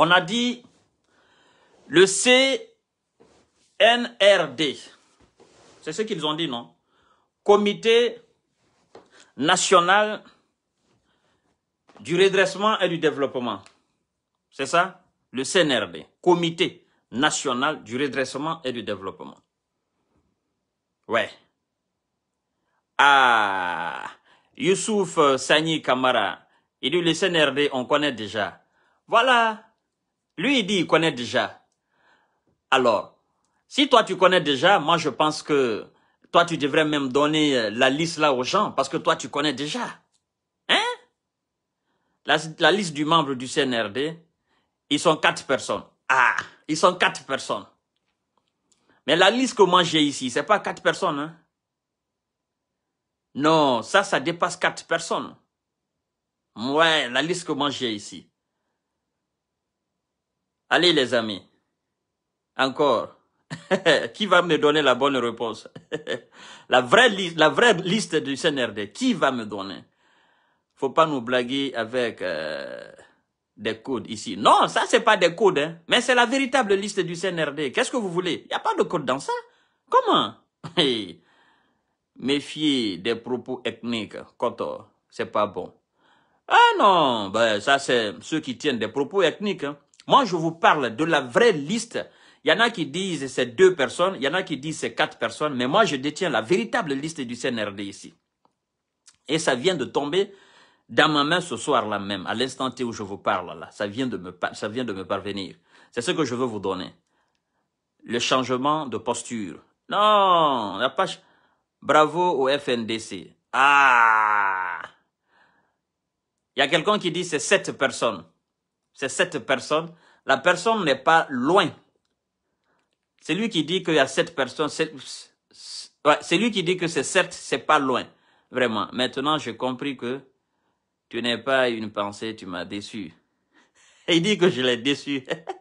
On a dit le CNRD. C'est ce qu'ils ont dit, non Comité national du redressement et du développement. C'est ça Le CNRD, Comité national du redressement et du développement. Ouais. Ah, Youssouf Sani Kamara, il dit le CNRD, on connaît déjà. Voilà, lui, il dit, il connaît déjà. Alors, si toi, tu connais déjà, moi, je pense que toi, tu devrais même donner euh, la liste là aux gens parce que toi, tu connais déjà. Hein? La, liste du membre du CNRD, ils sont quatre personnes. Ah, ils sont quatre personnes. Mais la liste que moi j'ai ici, c'est pas quatre personnes. Hein? Non, ça, ça dépasse quatre personnes. Ouais, la liste que moi j'ai ici. Allez les amis, encore. qui va me donner la bonne réponse la, vraie liste, la vraie liste du CNRD, qui va me donner Faut pas nous blaguer avec euh, des codes ici. Non, ça c'est pas des codes, hein. mais c'est la véritable liste du CNRD. Qu'est-ce que vous voulez Il n'y a pas de code dans ça Comment Méfiez des propos ethniques, c'est pas bon. Ah non, ben ça c'est ceux qui tiennent des propos ethniques. Hein. Moi, je vous parle de la vraie liste. Il y en a qui disent c'est deux personnes, il y en a qui disent c'est quatre personnes, mais moi, je détiens la véritable liste du CNRD ici. Et ça vient de tomber dans ma main ce soir-là même, à l'instant où je vous parle là. Ça vient de me, ça vient de me parvenir. C'est ce que je veux vous donner. Le changement de posture. Non, la page. Bravo au FNDC. Ah! Il y a quelqu'un qui dit c'est sept personnes c'est cette personne, la personne n'est pas loin. C'est lui qui dit qu'il y a cette personne, c'est lui qui dit que c'est certes, c'est pas loin. Vraiment. Maintenant, j'ai compris que tu n'es pas une pensée, tu m'as déçu. Et il dit que je l'ai déçu.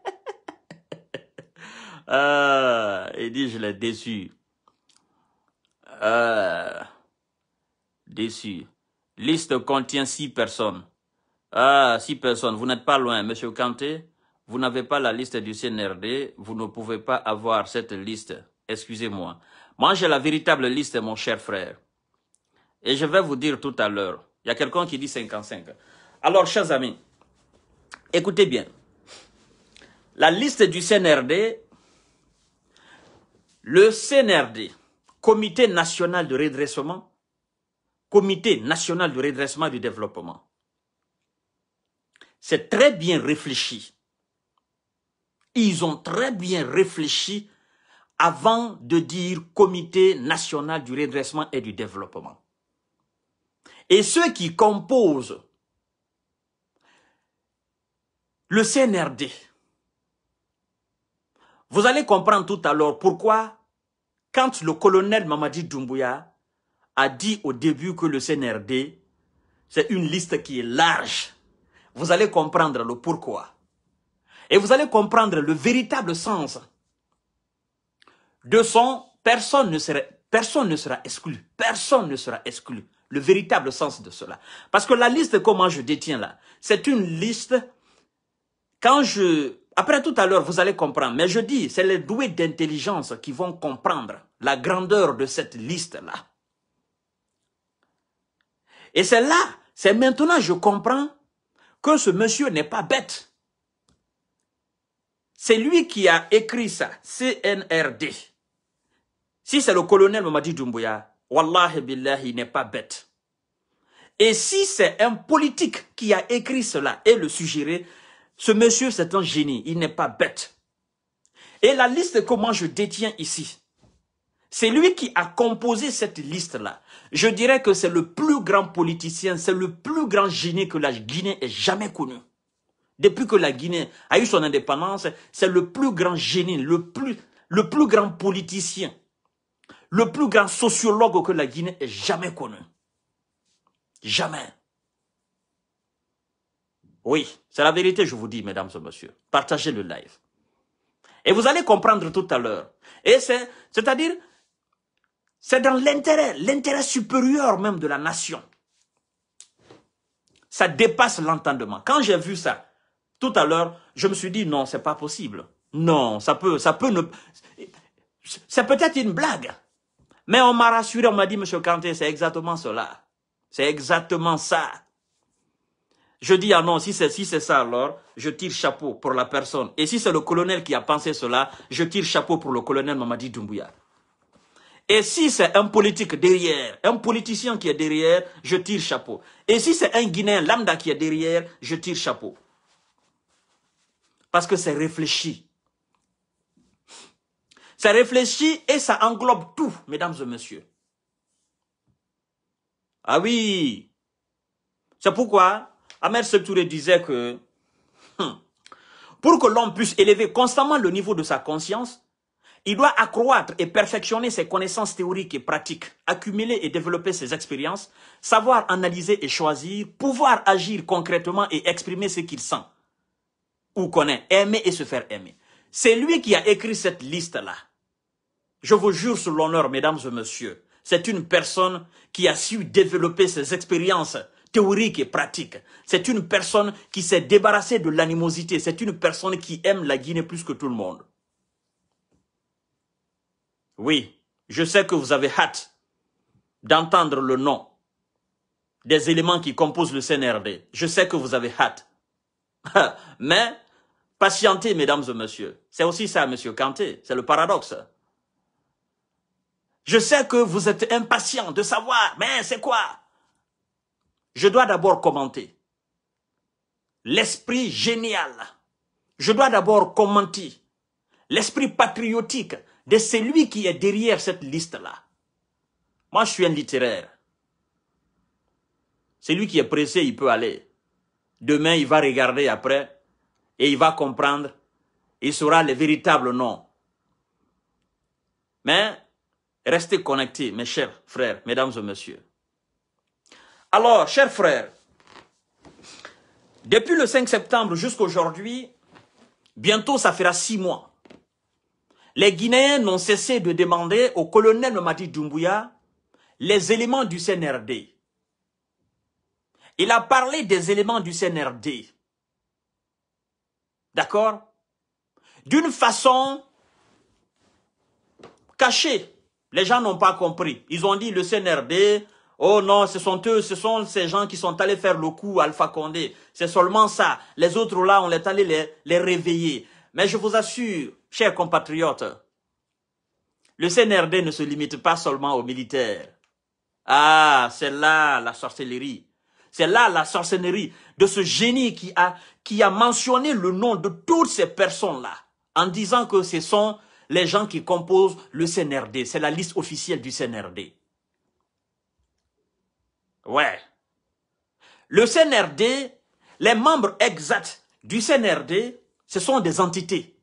Ah, il dit je l'ai déçu. Ah, déçu. Liste contient six personnes. Ah, six personnes, vous n'êtes pas loin, Monsieur Kanté. Vous n'avez pas la liste du CNRD, vous ne pouvez pas avoir cette liste. Excusez-moi. Moi, j'ai la véritable liste, mon cher frère. Et je vais vous dire tout à l'heure. Il y a quelqu'un qui dit 55. Alors, chers amis, écoutez bien. La liste du CNRD, le CNRD, Comité national de redressement, Comité national de redressement du développement, c'est très bien réfléchi. Ils ont très bien réfléchi avant de dire Comité national du redressement et du développement. Et ceux qui composent le CNRD, vous allez comprendre tout à l'heure pourquoi, quand le colonel Mamadi Doumbouya a dit au début que le CNRD, c'est une liste qui est large, vous allez comprendre le pourquoi. Et vous allez comprendre le véritable sens de son personne ne sera, personne ne sera exclu. Personne ne sera exclu. Le véritable sens de cela. Parce que la liste comment je détiens là, c'est une liste, quand je, après tout à l'heure, vous allez comprendre, mais je dis, c'est les doués d'intelligence qui vont comprendre la grandeur de cette liste-là. Et c'est là, c'est maintenant je comprends que ce monsieur n'est pas bête. C'est lui qui a écrit ça, CNRD. Si c'est le colonel Mamadi Doumbouya, Wallahi billahi, il n'est pas bête. Et si c'est un politique qui a écrit cela et le suggéré, ce monsieur c'est un génie, il n'est pas bête. Et la liste que moi je détiens ici, c'est lui qui a composé cette liste-là. Je dirais que c'est le plus grand politicien, c'est le plus grand génie que la Guinée ait jamais connu. Depuis que la Guinée a eu son indépendance, c'est le plus grand génie, le plus, le plus grand politicien, le plus grand sociologue que la Guinée ait jamais connu. Jamais. Oui, c'est la vérité, je vous dis, mesdames et messieurs. Partagez le live. Et vous allez comprendre tout à l'heure. Et c'est, c'est-à-dire, c'est dans l'intérêt, l'intérêt supérieur même de la nation. Ça dépasse l'entendement. Quand j'ai vu ça, tout à l'heure, je me suis dit non, c'est pas possible. Non, ça peut, ça peut ne, c'est peut-être une blague. Mais on m'a rassuré, on m'a dit, Monsieur Kanté, c'est exactement cela. C'est exactement ça. Je dis, ah non, si c'est si ça alors, je tire chapeau pour la personne. Et si c'est le colonel qui a pensé cela, je tire chapeau pour le colonel Mamadi Doumbouya. Et si c'est un politique derrière, un politicien qui est derrière, je tire chapeau. Et si c'est un Guinéen lambda qui est derrière, je tire chapeau. Parce que c'est réfléchi. Ça réfléchi et ça englobe tout, mesdames et messieurs. Ah oui C'est pourquoi Ahmed Septouré disait que hmm, pour que l'homme puisse élever constamment le niveau de sa conscience, il doit accroître et perfectionner ses connaissances théoriques et pratiques, accumuler et développer ses expériences, savoir analyser et choisir, pouvoir agir concrètement et exprimer ce qu'il sent ou connaît, aimer et se faire aimer. C'est lui qui a écrit cette liste-là. Je vous jure sur l'honneur, mesdames et messieurs, c'est une personne qui a su développer ses expériences théoriques et pratiques. C'est une personne qui s'est débarrassée de l'animosité. C'est une personne qui aime la Guinée plus que tout le monde. Oui, je sais que vous avez hâte d'entendre le nom des éléments qui composent le CNRD. Je sais que vous avez hâte. Mais patientez, mesdames et messieurs. C'est aussi ça, monsieur Kanté. C'est le paradoxe. Je sais que vous êtes impatient de savoir, mais c'est quoi Je dois d'abord commenter. L'esprit génial. Je dois d'abord commenter. L'esprit patriotique de celui qui est derrière cette liste-là. Moi, je suis un littéraire. Celui qui est pressé, il peut aller. Demain, il va regarder après et il va comprendre. Il saura le véritable nom. Mais restez connectés, mes chers frères, mesdames et messieurs. Alors, chers frères, depuis le 5 septembre jusqu'à aujourd'hui, bientôt ça fera six mois les Guinéens n'ont cessé de demander au colonel Mamadi Doumbouya les éléments du CNRD. Il a parlé des éléments du CNRD. D'accord D'une façon cachée. Les gens n'ont pas compris. Ils ont dit le CNRD, oh non, ce sont eux, ce sont ces gens qui sont allés faire le coup à Alpha Condé. C'est seulement ça. Les autres là, on est allé les réveiller. Mais je vous assure, Chers compatriotes, le CNRD ne se limite pas seulement aux militaires. Ah, c'est là la sorcellerie. C'est là la sorcellerie de ce génie qui a, qui a mentionné le nom de toutes ces personnes-là en disant que ce sont les gens qui composent le CNRD. C'est la liste officielle du CNRD. Ouais. Le CNRD, les membres exacts du CNRD, ce sont des entités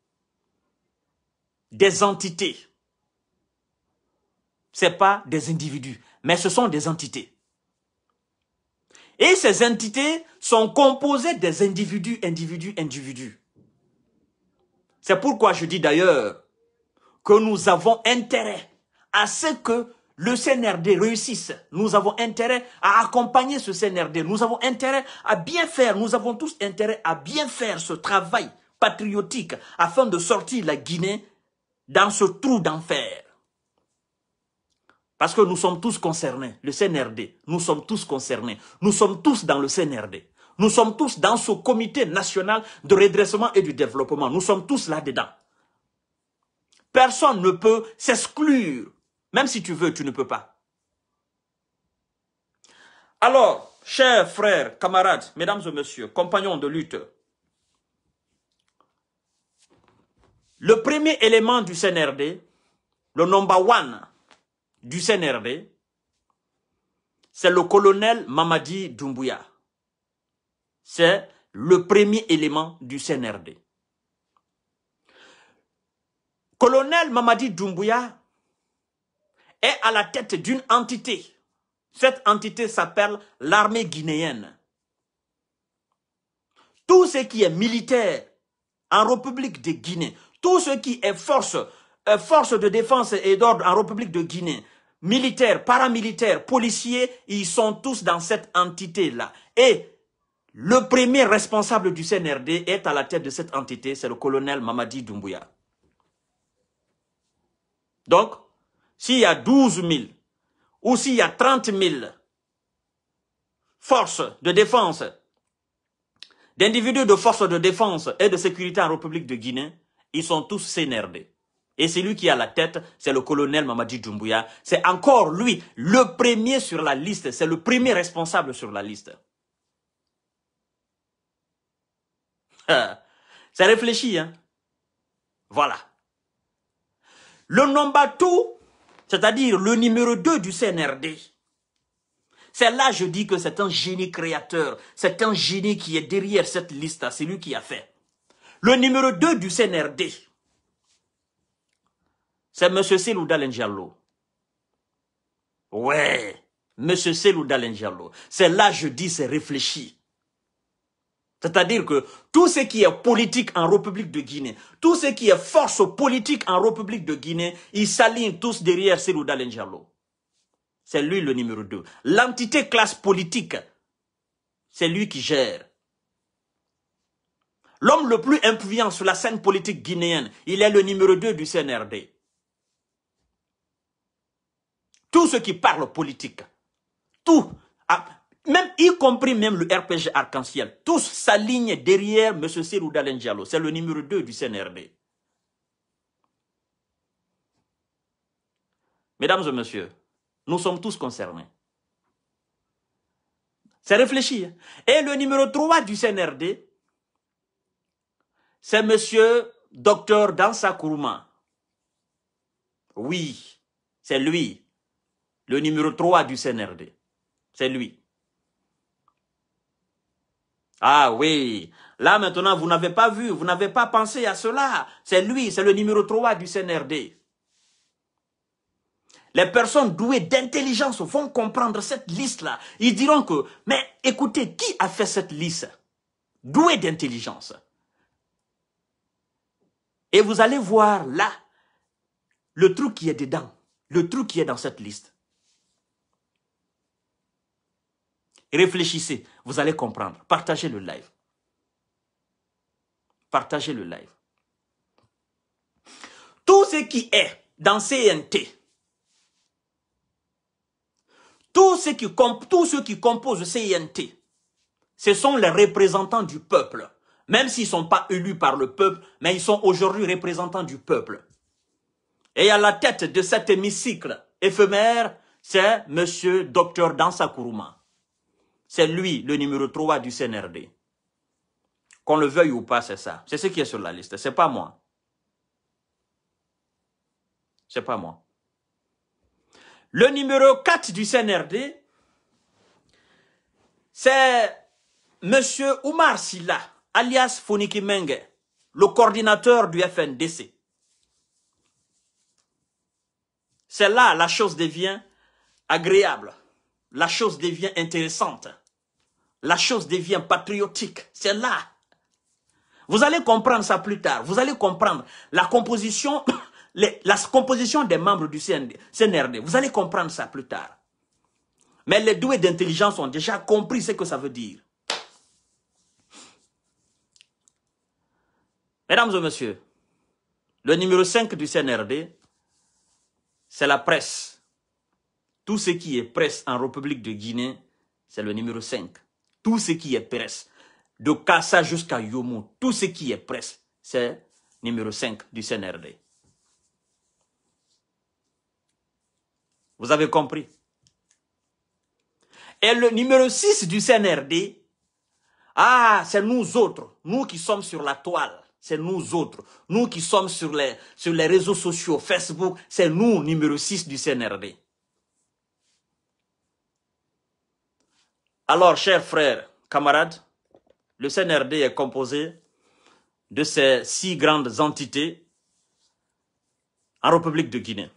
des entités. Ce pas des individus, mais ce sont des entités. Et ces entités sont composées des individus, individus, individus. C'est pourquoi je dis d'ailleurs que nous avons intérêt à ce que le CNRD réussisse. Nous avons intérêt à accompagner ce CNRD. Nous avons intérêt à bien faire. Nous avons tous intérêt à bien faire ce travail patriotique afin de sortir la Guinée dans ce trou d'enfer. Parce que nous sommes tous concernés, le CNRD, nous sommes tous concernés, nous sommes tous dans le CNRD, nous sommes tous dans ce comité national de redressement et du développement, nous sommes tous là-dedans. Personne ne peut s'exclure, même si tu veux, tu ne peux pas. Alors, chers frères, camarades, mesdames et messieurs, compagnons de lutte, Le premier élément du CNRD, le number one du CNRD, c'est le colonel Mamadi Doumbouya. C'est le premier élément du CNRD. Colonel Mamadi Doumbouya est à la tête d'une entité. Cette entité s'appelle l'armée guinéenne. Tout ce qui est militaire en République de Guinée, tout ce qui est force, euh, force de défense et d'ordre en République de Guinée, militaires, paramilitaires, policiers, ils sont tous dans cette entité-là. Et le premier responsable du CNRD est à la tête de cette entité, c'est le colonel Mamadi Doumbouya. Donc, s'il y a 12 000 ou s'il y a 30 000 forces de défense, d'individus de forces de défense et de sécurité en République de Guinée, ils sont tous CNRD. Et celui qui a la tête, c'est le colonel Mamadi Djumbuya C'est encore lui, le premier sur la liste. C'est le premier responsable sur la liste. c'est réfléchi, hein. Voilà. Le Nombatou, c'est-à-dire le numéro 2 du CNRD, c'est là je dis que c'est un génie créateur, c'est un génie qui est derrière cette liste, hein, c'est lui qui a fait. Le numéro 2 du CNRD, c'est M. Selou Ouais, M. Selou C'est là, je dis, c'est réfléchi. C'est-à-dire que tout ce qui est politique en République de Guinée, tout ce qui est force politique en République de Guinée, ils s'alignent tous derrière Selou C'est lui le numéro 2. L'entité classe politique, c'est lui qui gère. L'homme le plus influent sur la scène politique guinéenne, il est le numéro 2 du CNRD. Tout ce qui parle politique, tout, ah, même y compris même le RPG Arc-en-Ciel, tous s'alignent derrière M. Siroudal Diallo. C'est le numéro 2 du CNRD. Mesdames et messieurs, nous sommes tous concernés. C'est réfléchi. Hein. Et le numéro 3 du CNRD, c'est monsieur docteur Dansa Kourouma. Oui, c'est lui, le numéro 3 du CNRD. C'est lui. Ah oui, là maintenant, vous n'avez pas vu, vous n'avez pas pensé à cela. C'est lui, c'est le numéro 3 du CNRD. Les personnes douées d'intelligence vont comprendre cette liste-là. Ils diront que, mais écoutez, qui a fait cette liste Douées d'intelligence. Et vous allez voir là le truc qui est dedans, le truc qui est dans cette liste. Réfléchissez, vous allez comprendre. Partagez le live. Partagez le live. Tout ce qui est dans CNT, tout ce qui, tout ce qui compose CNT, ce sont les représentants du peuple même s'ils ne sont pas élus par le peuple, mais ils sont aujourd'hui représentants du peuple. Et à la tête de cet hémicycle éphémère, c'est Monsieur Docteur Dansakourouma. C'est lui le numéro 3 du CNRD. Qu'on le veuille ou pas, c'est ça. C'est ce qui est sur la liste. C'est pas moi. C'est pas moi. Le numéro 4 du CNRD, c'est Monsieur Oumar Silla alias Funiki le coordinateur du FNDC. C'est là la chose devient agréable, la chose devient intéressante, la chose devient patriotique, c'est là. Vous allez comprendre ça plus tard, vous allez comprendre la composition, la composition des membres du CND, CNRD, vous allez comprendre ça plus tard. Mais les doués d'intelligence ont déjà compris ce que ça veut dire. Mesdames et messieurs, le numéro 5 du CNRD, c'est la presse. Tout ce qui est presse en République de Guinée, c'est le numéro 5. Tout ce qui est presse, de Kassa jusqu'à Yomo, tout ce qui est presse, c'est numéro 5 du CNRD. Vous avez compris Et le numéro 6 du CNRD, ah, c'est nous autres, nous qui sommes sur la toile c'est nous autres. Nous qui sommes sur les, sur les réseaux sociaux, Facebook, c'est nous, numéro 6 du CNRD. Alors, chers frères, camarades, le CNRD est composé de ces six grandes entités en République de Guinée.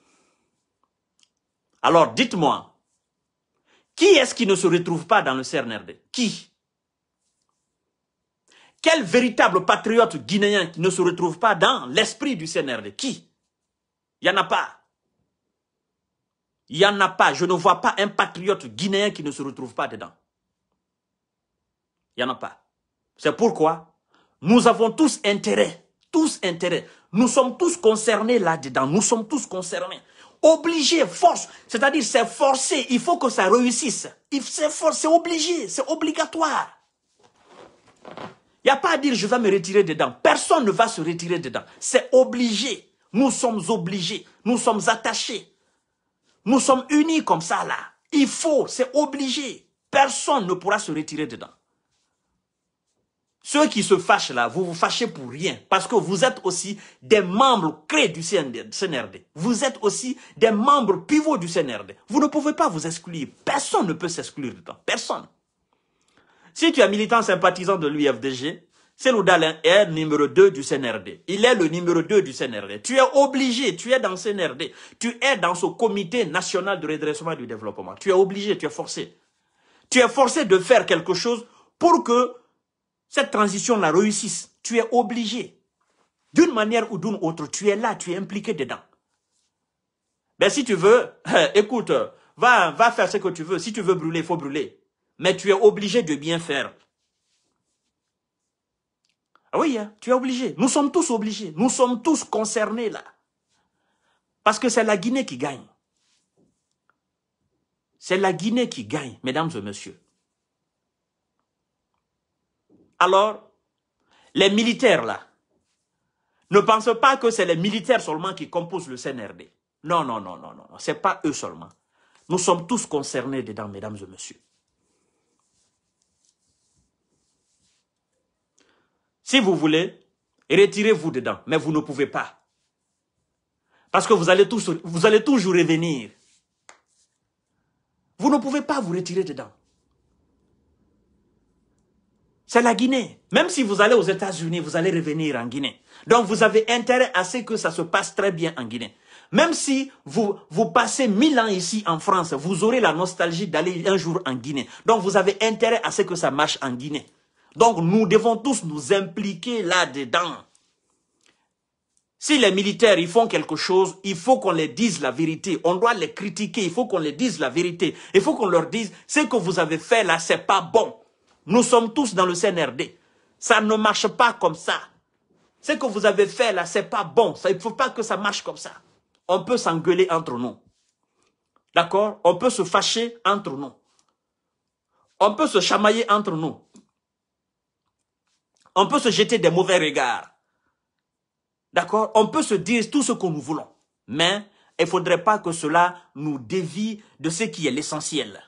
Alors, dites-moi, qui est-ce qui ne se retrouve pas dans le CNRD Qui quel véritable patriote guinéen qui ne se retrouve pas dans l'esprit du CNRD Qui Il n'y en a pas. Il n'y en a pas. Je ne vois pas un patriote guinéen qui ne se retrouve pas dedans. Il n'y en a pas. C'est pourquoi nous avons tous intérêt, tous intérêt. Nous sommes tous concernés là-dedans. Nous sommes tous concernés. Obligé, force, c'est-à-dire c'est forcé. Il faut que ça réussisse. C'est forcé, c'est obligé, c'est obligatoire. Il n'y a pas à dire je vais me retirer dedans. Personne ne va se retirer dedans. C'est obligé. Nous sommes obligés. Nous sommes attachés. Nous sommes unis comme ça là. Il faut, c'est obligé. Personne ne pourra se retirer dedans. Ceux qui se fâchent là, vous vous fâchez pour rien. Parce que vous êtes aussi des membres créés du CNRD. Vous êtes aussi des membres pivots du CNRD. Vous ne pouvez pas vous exclure. Personne ne peut s'exclure dedans. Personne. Si tu es militant sympathisant de l'UFDG, Selou Dalin hein, est numéro 2 du CNRD. Il est le numéro 2 du CNRD. Tu es obligé, tu es dans le CNRD. Tu es dans ce comité national de redressement du développement. Tu es obligé, tu es forcé. Tu es forcé de faire quelque chose pour que cette transition la réussisse. Tu es obligé. D'une manière ou d'une autre, tu es là, tu es impliqué dedans. mais ben, si tu veux, écoute, va, va faire ce que tu veux. Si tu veux brûler, il faut brûler mais tu es obligé de bien faire. Ah oui, hein, tu es obligé. Nous sommes tous obligés. Nous sommes tous concernés là. Parce que c'est la Guinée qui gagne. C'est la Guinée qui gagne, mesdames et messieurs. Alors, les militaires là, ne pensent pas que c'est les militaires seulement qui composent le CNRD. Non, non, non, non, non. n'est pas eux seulement. Nous sommes tous concernés dedans, mesdames et messieurs. Si vous voulez, retirez-vous dedans, mais vous ne pouvez pas. Parce que vous allez, tous, vous toujours revenir. Vous ne pouvez pas vous retirer dedans. C'est la Guinée. Même si vous allez aux États-Unis, vous allez revenir en Guinée. Donc vous avez intérêt à ce que ça se passe très bien en Guinée. Même si vous, vous passez mille ans ici en France, vous aurez la nostalgie d'aller un jour en Guinée. Donc vous avez intérêt à ce que ça marche en Guinée. Donc nous devons tous nous impliquer là-dedans. Si les militaires, ils font quelque chose, il faut qu'on les dise la vérité. On doit les critiquer, il faut qu'on les dise la vérité. Il faut qu'on leur dise, ce que vous avez fait là, c'est pas bon. Nous sommes tous dans le CNRD. Ça ne marche pas comme ça. Ce que vous avez fait là, c'est pas bon. Ça, il faut pas que ça marche comme ça. On peut s'engueuler entre nous. D'accord On peut se fâcher entre nous. On peut se chamailler entre nous. On peut se jeter des mauvais regards. D'accord On peut se dire tout ce que nous voulons. Mais il ne faudrait pas que cela nous dévie de ce qui est l'essentiel.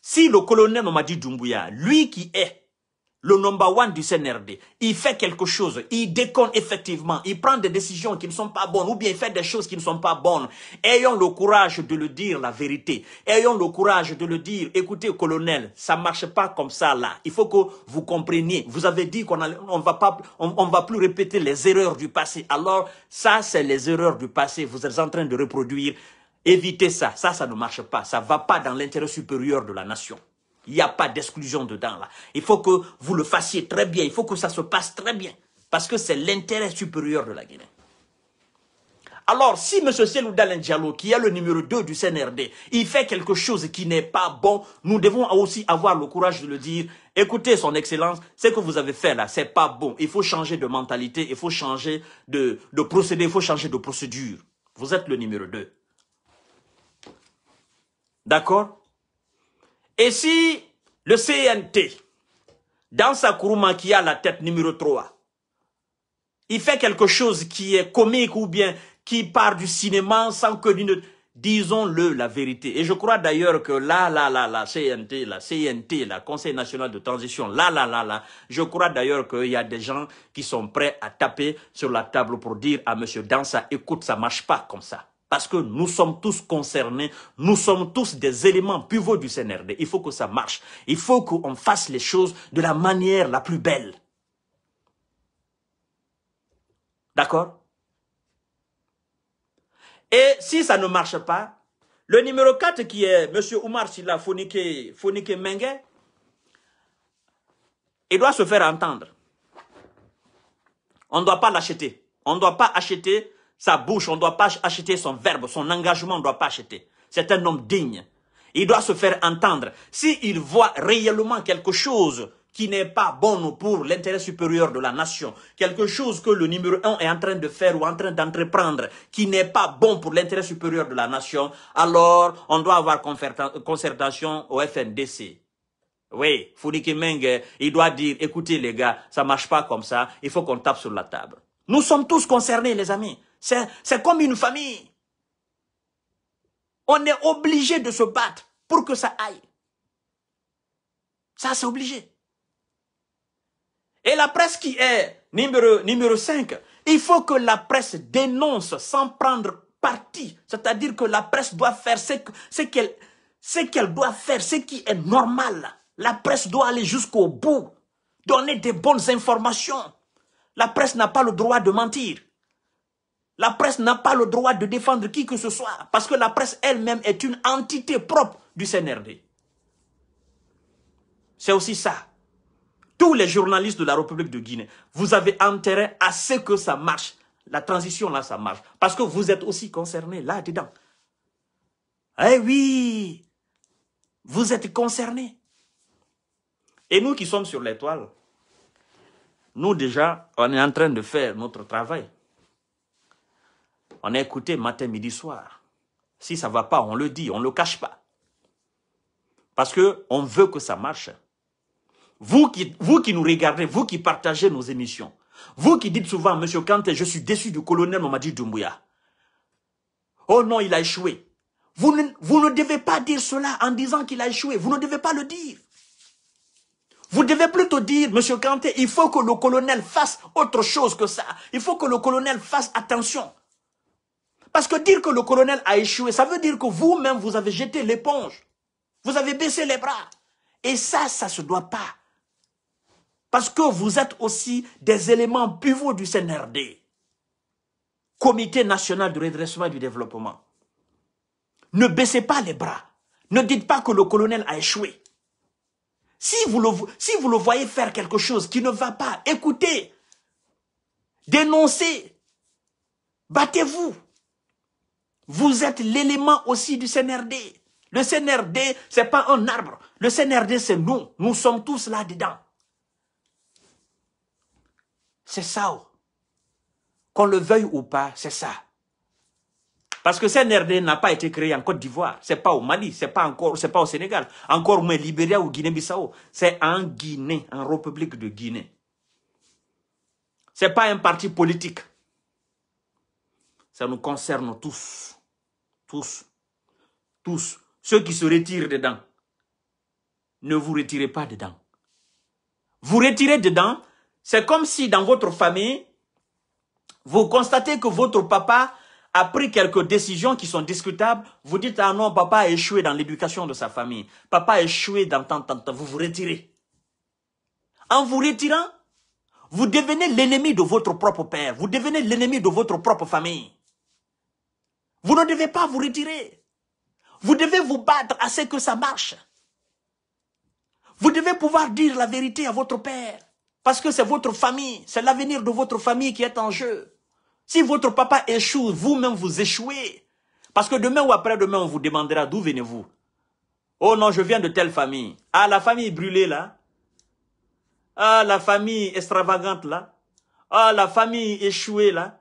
Si le colonel Mamadi Doumbouya, lui qui est le number one du CNRD, il fait quelque chose, il déconne effectivement, il prend des décisions qui ne sont pas bonnes ou bien il fait des choses qui ne sont pas bonnes. Ayons le courage de le dire la vérité. Ayons le courage de le dire, écoutez colonel, ça ne marche pas comme ça là. Il faut que vous compreniez. Vous avez dit qu'on on va pas va plus répéter les erreurs du passé. Alors ça c'est les erreurs du passé, vous êtes en train de reproduire. Évitez ça. Ça ça ne marche pas. Ça ne va pas dans l'intérêt supérieur de la nation. Il n'y a pas d'exclusion dedans là. Il faut que vous le fassiez très bien. Il faut que ça se passe très bien. Parce que c'est l'intérêt supérieur de la Guinée. Alors, si M. Selou qui est le numéro 2 du CNRD, il fait quelque chose qui n'est pas bon, nous devons aussi avoir le courage de le dire. Écoutez, son excellence, ce que vous avez fait là, c'est pas bon. Il faut changer de mentalité, il faut changer de, de procédé, il faut changer de procédure. Vous êtes le numéro 2. D'accord et si le CNT, dans sa Kourouma qui a la tête numéro 3, il fait quelque chose qui est comique ou bien qui part du cinéma sans que nous ne... Disons-le la vérité. Et je crois d'ailleurs que là, là, là, la CNT, la CNT, la Conseil National de Transition, là, là, là, là, je crois d'ailleurs qu'il y a des gens qui sont prêts à taper sur la table pour dire à monsieur Dansa, écoute, ça marche pas comme ça. Parce que nous sommes tous concernés, nous sommes tous des éléments pivots du CNRD. Il faut que ça marche. Il faut qu'on fasse les choses de la manière la plus belle. D'accord Et si ça ne marche pas, le numéro 4 qui est M. Oumar Silla Fonike, Fonike Mengue, il doit se faire entendre. On ne doit pas l'acheter. On ne doit pas acheter sa bouche, on ne doit pas acheter son verbe, son engagement, on ne doit pas acheter. C'est un homme digne. Il doit se faire entendre. S'il voit réellement quelque chose qui n'est pas bon pour l'intérêt supérieur de la nation, quelque chose que le numéro un est en train de faire ou en train d'entreprendre, qui n'est pas bon pour l'intérêt supérieur de la nation, alors on doit avoir concertation au FNDC. Oui, Founiki il doit dire, écoutez les gars, ça marche pas comme ça, il faut qu'on tape sur la table. Nous sommes tous concernés, les amis. C'est comme une famille. On est obligé de se battre pour que ça aille. Ça, c'est obligé. Et la presse qui est numéro, numéro 5, il faut que la presse dénonce sans prendre parti. C'est-à-dire que la presse doit faire ce, qu'elle doit faire, ce qui est normal. La presse doit aller jusqu'au bout, donner des bonnes informations. La presse n'a pas le droit de mentir. La presse n'a pas le droit de défendre qui que ce soit parce que la presse elle-même est une entité propre du CNRD. C'est aussi ça. Tous les journalistes de la République de Guinée, vous avez intérêt à ce que ça marche. La transition là, ça marche. Parce que vous êtes aussi concernés là-dedans. Eh oui, vous êtes concernés. Et nous qui sommes sur l'étoile, nous déjà, on est en train de faire notre travail. On a écouté matin, midi, soir. Si ça va pas, on le dit, on ne le cache pas. Parce que on veut que ça marche. Vous qui, vous qui nous regardez, vous qui partagez nos émissions, vous qui dites souvent, Monsieur Kanté, je suis déçu du colonel Mamadi Doumbouya. Oh non, il a échoué. Vous ne, vous ne devez pas dire cela en disant qu'il a échoué. Vous ne devez pas le dire. Vous devez plutôt dire, Monsieur Kanté, il faut que le colonel fasse autre chose que ça. Il faut que le colonel fasse attention. Parce que dire que le colonel a échoué, ça veut dire que vous-même, vous avez jeté l'éponge. Vous avez baissé les bras. Et ça, ça ne se doit pas. Parce que vous êtes aussi des éléments pivots du CNRD. Comité national du redressement et du développement. Ne baissez pas les bras. Ne dites pas que le colonel a échoué. Si vous le, si vous le voyez faire quelque chose qui ne va pas, écoutez, dénoncez, battez-vous. Vous êtes l'élément aussi du CNRD. Le CNRD, ce n'est pas un arbre. Le CNRD, c'est nous. Nous sommes tous là-dedans. C'est ça. Qu'on le veuille ou pas, c'est ça. Parce que CNRD n'a pas été créé en Côte d'Ivoire. C'est pas au Mali, c'est pas c'est pas au Sénégal, encore moins Libéria ou Guinée-Bissau. C'est en Guinée, en République de Guinée. C'est pas un parti politique. Ça nous concerne tous tous, tous, ceux qui se retirent dedans, ne vous retirez pas dedans. Vous retirez dedans, c'est comme si dans votre famille, vous constatez que votre papa a pris quelques décisions qui sont discutables, vous dites, ah non, papa a échoué dans l'éducation de sa famille. Papa a échoué dans tant, tant, tant. Vous vous retirez. En vous retirant, vous devenez l'ennemi de votre propre père. Vous devenez l'ennemi de votre propre famille. Vous ne devez pas vous retirer. Vous devez vous battre à ce que ça marche. Vous devez pouvoir dire la vérité à votre père. Parce que c'est votre famille, c'est l'avenir de votre famille qui est en jeu. Si votre papa échoue, vous-même vous échouez. Parce que demain ou après-demain, on vous demandera d'où venez-vous. Oh non, je viens de telle famille. Ah, la famille brûlée là. Ah, la famille extravagante là. Ah, la famille échouée là.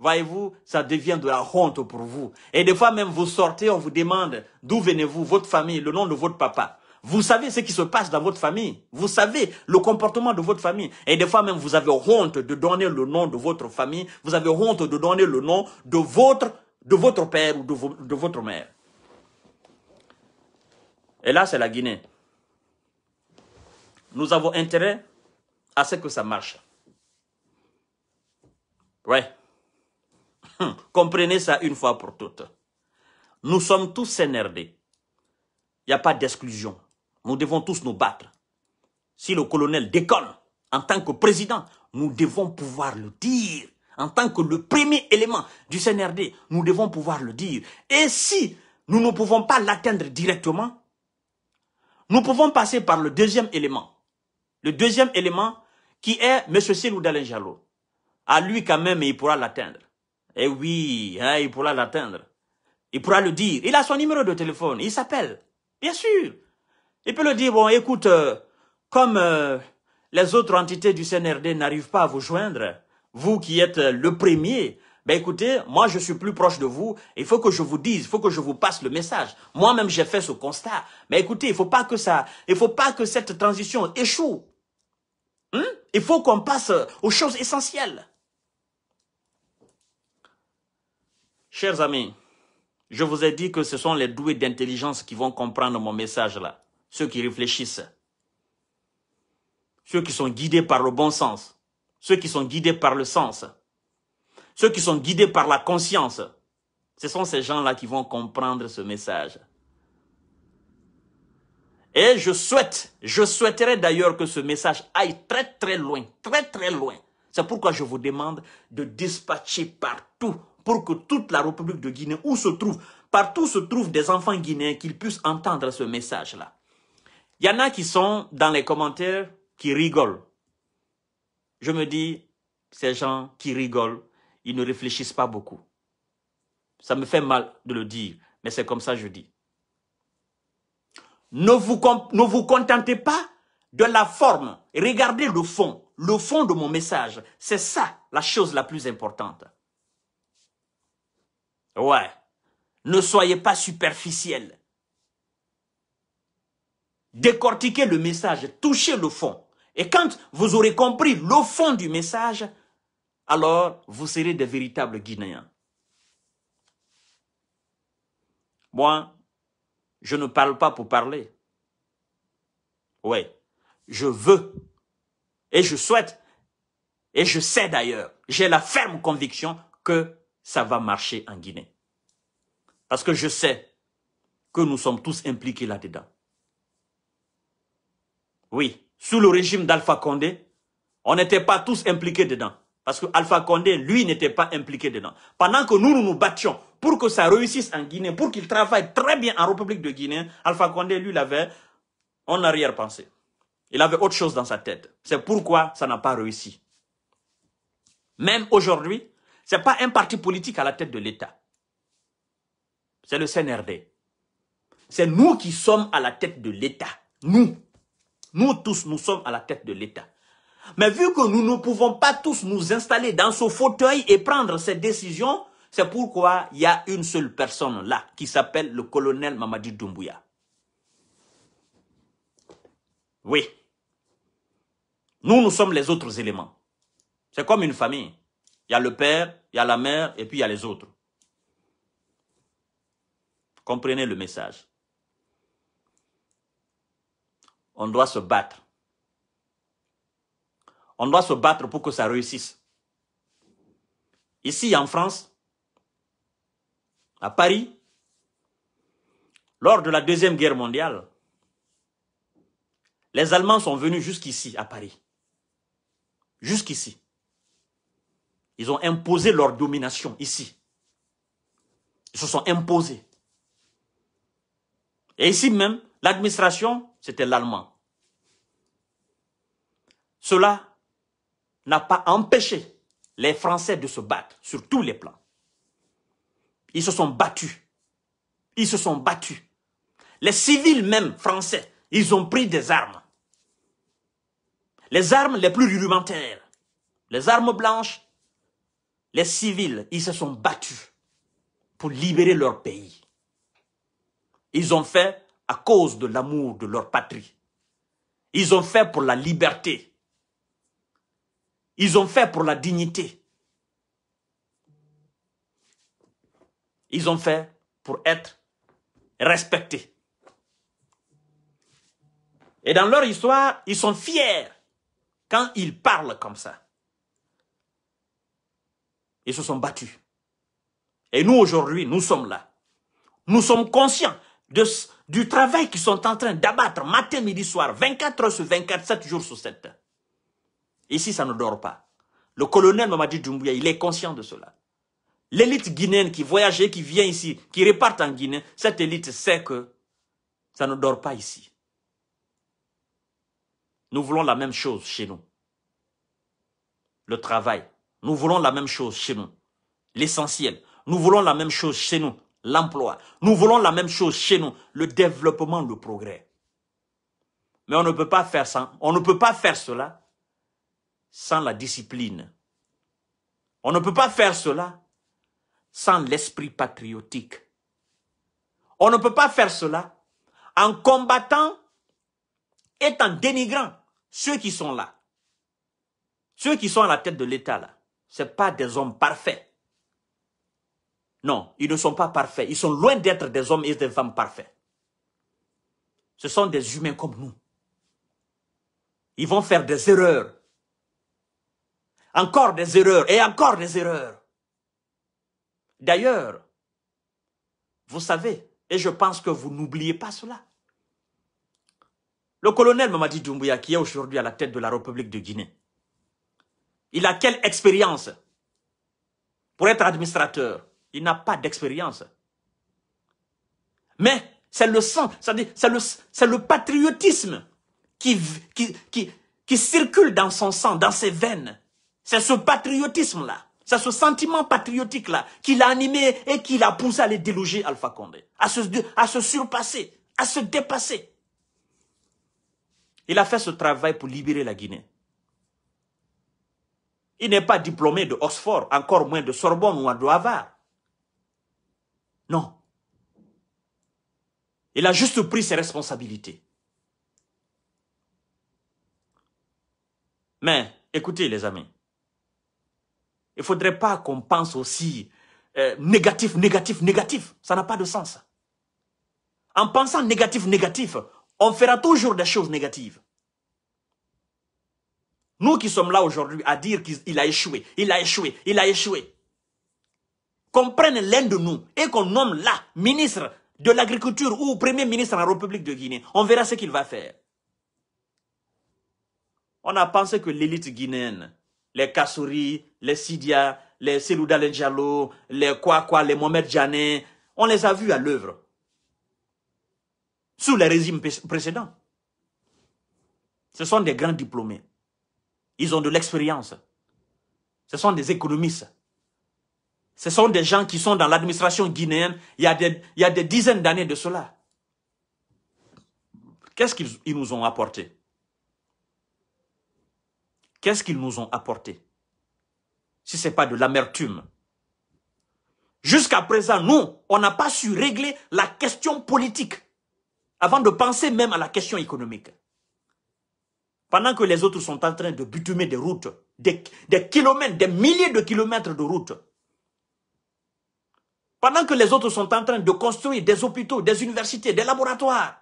Voyez-vous, ça devient de la honte pour vous. Et des fois même, vous sortez, on vous demande d'où venez-vous, votre famille, le nom de votre papa. Vous savez ce qui se passe dans votre famille. Vous savez le comportement de votre famille. Et des fois même, vous avez honte de donner le nom de votre famille. Vous avez honte de donner le nom de votre, de votre père ou de, de votre mère. Et là, c'est la Guinée. Nous avons intérêt à ce que ça marche. Ouais. comprenez ça une fois pour toutes. Nous sommes tous CNRD. Il n'y a pas d'exclusion. Nous devons tous nous battre. Si le colonel déconne en tant que président, nous devons pouvoir le dire. En tant que le premier élément du CNRD, nous devons pouvoir le dire. Et si nous ne pouvons pas l'atteindre directement, nous pouvons passer par le deuxième élément. Le deuxième élément qui est M. Selou À lui quand même, il pourra l'atteindre. Eh oui, hein, il pourra l'atteindre. Il pourra le dire. Il a son numéro de téléphone. Il s'appelle. Bien sûr. Il peut le dire, bon, écoute, euh, comme euh, les autres entités du CNRD n'arrivent pas à vous joindre, vous qui êtes euh, le premier, ben écoutez, moi je suis plus proche de vous, il faut que je vous dise, il faut que je vous passe le message. Moi-même j'ai fait ce constat. Mais écoutez, il faut pas que ça, il faut pas que cette transition échoue. Hein? Il faut qu'on passe aux choses essentielles. Chers amis, je vous ai dit que ce sont les doués d'intelligence qui vont comprendre mon message là. Ceux qui réfléchissent. Ceux qui sont guidés par le bon sens. Ceux qui sont guidés par le sens. Ceux qui sont guidés par la conscience. Ce sont ces gens-là qui vont comprendre ce message. Et je souhaite, je souhaiterais d'ailleurs que ce message aille très très loin, très très loin. C'est pourquoi je vous demande de dispatcher partout pour que toute la République de Guinée, où se trouve, partout se trouvent des enfants guinéens, qu'ils puissent entendre ce message-là. Il y en a qui sont dans les commentaires qui rigolent. Je me dis, ces gens qui rigolent, ils ne réfléchissent pas beaucoup. Ça me fait mal de le dire, mais c'est comme ça que je dis. Ne vous, ne vous contentez pas de la forme, regardez le fond, le fond de mon message. C'est ça la chose la plus importante. Ouais. Ne soyez pas superficiels. Décortiquez le message, touchez le fond. Et quand vous aurez compris le fond du message, alors vous serez des véritables Guinéens. Moi, je ne parle pas pour parler. Oui, je veux et je souhaite et je sais d'ailleurs, j'ai la ferme conviction que ça va marcher en Guinée. Parce que je sais que nous sommes tous impliqués là-dedans. Oui, sous le régime d'Alpha Condé, on n'était pas tous impliqués dedans. Parce que Alpha Condé, lui, n'était pas impliqué dedans. Pendant que nous, nous nous battions pour que ça réussisse en Guinée, pour qu'il travaille très bien en République de Guinée, Alpha Condé, lui, l'avait en arrière-pensée. Il avait autre chose dans sa tête. C'est pourquoi ça n'a pas réussi. Même aujourd'hui, ce n'est pas un parti politique à la tête de l'État. C'est le CNRD. C'est nous qui sommes à la tête de l'État. Nous. Nous tous, nous sommes à la tête de l'État. Mais vu que nous ne pouvons pas tous nous installer dans ce fauteuil et prendre ces décisions, c'est pourquoi il y a une seule personne là qui s'appelle le colonel Mamadi Doumbouya. Oui. Nous, nous sommes les autres éléments. C'est comme une famille. Il y a le père, il y a la mère et puis il y a les autres. Comprenez le message. On doit se battre. On doit se battre pour que ça réussisse. Ici, en France, à Paris, lors de la Deuxième Guerre mondiale, les Allemands sont venus jusqu'ici, à Paris. Jusqu'ici. Ils ont imposé leur domination ici. Ils se sont imposés. Et ici même, l'administration, c'était l'allemand. Cela n'a pas empêché les Français de se battre sur tous les plans. Ils se sont battus. Ils se sont battus. Les civils même français, ils ont pris des armes. Les armes les plus rudimentaires. Les armes blanches, les civils, ils se sont battus pour libérer leur pays. Ils ont fait à cause de l'amour de leur patrie. Ils ont fait pour la liberté. Ils ont fait pour la dignité. Ils ont fait pour être respectés. Et dans leur histoire, ils sont fiers quand ils parlent comme ça. Ils se sont battus. Et nous, aujourd'hui, nous sommes là. Nous sommes conscients de, du travail qu'ils sont en train d'abattre matin, midi, soir, 24 heures sur 24, 7 jours sur 7. Ici, ça ne dort pas. Le colonel Mamadi Doumbouya, il est conscient de cela. L'élite guinéenne qui voyage et qui vient ici, qui repart en Guinée, cette élite sait que ça ne dort pas ici. Nous voulons la même chose chez nous. Le travail, nous voulons la même chose chez nous. L'essentiel. Nous voulons la même chose chez nous. L'emploi. Nous voulons la même chose chez nous. Le développement, le progrès. Mais on ne peut pas faire ça. On ne peut pas faire cela sans la discipline. On ne peut pas faire cela sans l'esprit patriotique. On ne peut pas faire cela en combattant et en dénigrant ceux qui sont là. Ceux qui sont à la tête de l'État là. Ce pas des hommes parfaits. Non, ils ne sont pas parfaits. Ils sont loin d'être des hommes et des femmes parfaits. Ce sont des humains comme nous. Ils vont faire des erreurs. Encore des erreurs et encore des erreurs. D'ailleurs, vous savez, et je pense que vous n'oubliez pas cela. Le colonel Mamadi Doumbouya, qui est aujourd'hui à la tête de la République de Guinée, il a quelle expérience pour être administrateur Il n'a pas d'expérience. Mais c'est le sang, c'est le, patriotisme qui, circule dans son sang, dans ses veines. C'est ce patriotisme-là, c'est ce sentiment patriotique-là qui l'a animé et qui l'a poussé à les déloger Alpha Condé, à à se surpasser, à se dépasser. Il a fait ce travail pour libérer la Guinée. Il n'est pas diplômé de Oxford, encore moins de Sorbonne ou de Non. Il a juste pris ses responsabilités. Mais, écoutez les amis, il ne faudrait pas qu'on pense aussi euh, négatif, négatif, négatif. Ça n'a pas de sens. En pensant négatif, négatif, on fera toujours des choses négatives. Nous qui sommes là aujourd'hui à dire qu'il a échoué, il a échoué, il a échoué. Qu'on prenne l'un de nous et qu'on nomme là ministre de l'agriculture ou premier ministre de la République de Guinée. On verra ce qu'il va faire. On a pensé que l'élite guinéenne, les Kassouri, les Sidia, les Selouda Lenjalo, les Kwakwa, les Mohamed Djané, on les a vus à l'œuvre sous les régimes précédents. Ce sont des grands diplômés. Ils ont de l'expérience. Ce sont des économistes. Ce sont des gens qui sont dans l'administration guinéenne il y a des, il y a des dizaines d'années de cela. Qu'est-ce qu'ils nous ont apporté Qu'est-ce qu'ils nous ont apporté Si ce n'est pas de l'amertume. Jusqu'à présent, nous, on n'a pas su régler la question politique avant de penser même à la question économique. Pendant que les autres sont en train de butumer des routes, des, kilomètres, des milliers de kilomètres de routes. Pendant que les autres sont en train de construire des hôpitaux, des universités, des laboratoires.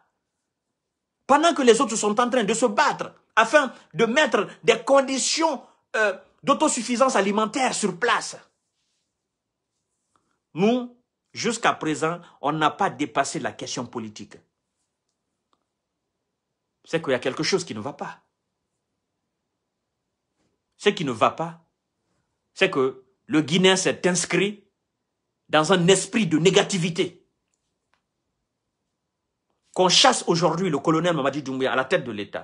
Pendant que les autres sont en train de se battre afin de mettre des conditions euh, d'autosuffisance alimentaire sur place. Nous, jusqu'à présent, on n'a pas dépassé la question politique. C'est qu'il y a quelque chose qui ne va pas ce qui ne va pas, c'est que le Guinéen s'est inscrit dans un esprit de négativité. Qu'on chasse aujourd'hui le colonel Mamadi Doumbouya à la tête de l'État,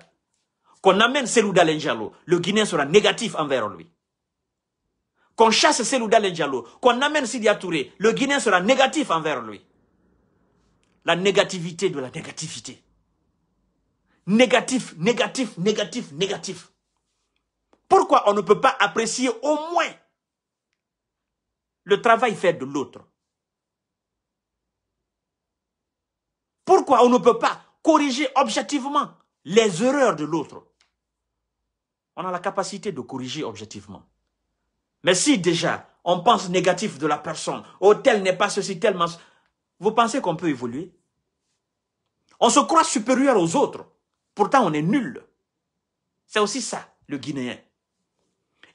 qu'on amène Selouda Lenjalo, le Guinéen sera négatif envers lui. Qu'on chasse Selouda Lenjalo, qu'on amène Sidi Touré, le Guinéen sera négatif envers lui. La négativité de la négativité. Négatif, négatif, négatif, négatif. Pourquoi on ne peut pas apprécier au moins le travail fait de l'autre Pourquoi on ne peut pas corriger objectivement les erreurs de l'autre On a la capacité de corriger objectivement. Mais si déjà on pense négatif de la personne, oh tel n'est pas ceci, tel vous pensez qu'on peut évoluer On se croit supérieur aux autres, pourtant on est nul. C'est aussi ça, le Guinéen.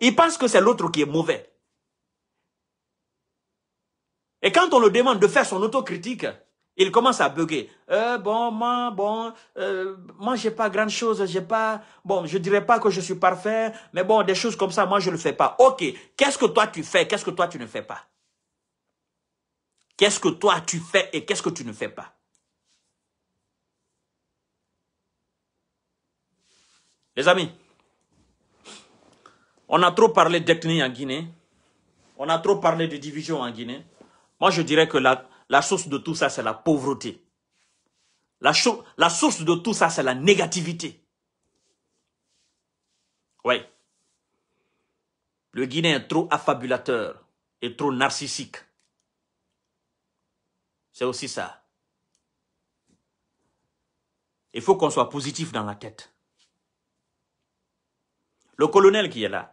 Il pense que c'est l'autre qui est mauvais. Et quand on le demande de faire son autocritique, il commence à bugger. Euh, bon, moi, bon, euh, moi, j'ai pas grand chose, j'ai pas, bon, je dirais pas que je suis parfait, mais bon, des choses comme ça, moi, je le fais pas. Ok, qu'est-ce que toi tu fais, qu'est-ce que toi tu ne fais pas? Qu'est-ce que toi tu fais et qu'est-ce que tu ne fais pas? Les amis, on a trop parlé d'ethnie en Guinée. On a trop parlé de division en Guinée. Moi, je dirais que la, source de tout ça, c'est la pauvreté. La, la source de tout ça, c'est la négativité. Oui. Le Guinéen est trop affabulateur et trop narcissique. C'est aussi ça. Il faut qu'on soit positif dans la tête. Le colonel qui est là,